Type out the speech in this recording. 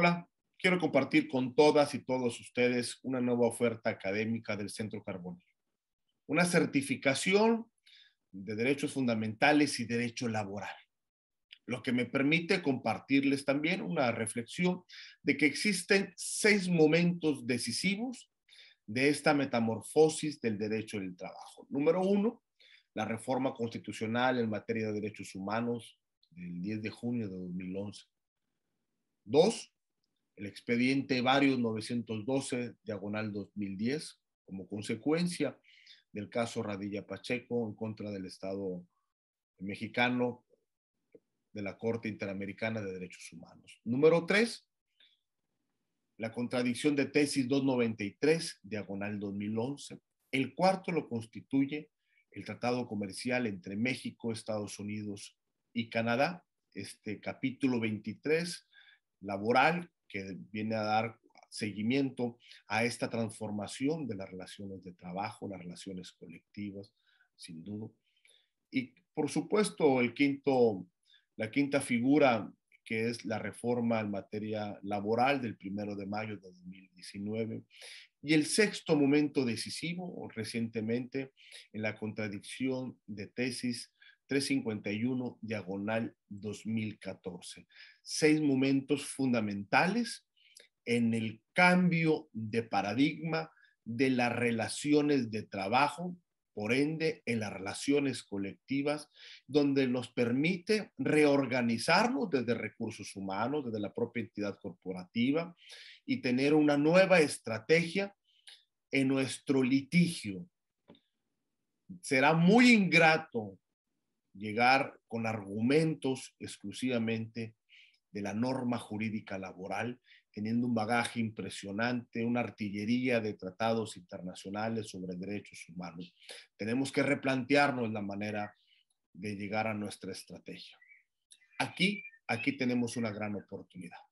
Hola, quiero compartir con todas y todos ustedes una nueva oferta académica del Centro Carbonero. Una certificación de derechos fundamentales y derecho laboral, lo que me permite compartirles también una reflexión de que existen seis momentos decisivos de esta metamorfosis del derecho del trabajo. Número uno, la reforma constitucional en materia de derechos humanos del 10 de junio de 2011. Dos, el expediente Varios 912, diagonal 2010, como consecuencia del caso Radilla Pacheco en contra del Estado mexicano de la Corte Interamericana de Derechos Humanos. Número tres, la contradicción de tesis 293, diagonal 2011. El cuarto lo constituye el tratado comercial entre México, Estados Unidos y Canadá, este capítulo 23 laboral que viene a dar seguimiento a esta transformación de las relaciones de trabajo, las relaciones colectivas, sin duda. Y por supuesto, el quinto, la quinta figura, que es la reforma en materia laboral del primero de mayo de 2019. Y el sexto momento decisivo, recientemente, en la contradicción de tesis 351 diagonal 2014. Seis momentos fundamentales en el cambio de paradigma de las relaciones de trabajo, por ende en las relaciones colectivas, donde nos permite reorganizarnos desde recursos humanos, desde la propia entidad corporativa y tener una nueva estrategia en nuestro litigio. Será muy ingrato llegar con argumentos exclusivamente de la norma jurídica laboral, teniendo un bagaje impresionante, una artillería de tratados internacionales sobre derechos humanos. Tenemos que replantearnos la manera de llegar a nuestra estrategia. Aquí, aquí tenemos una gran oportunidad.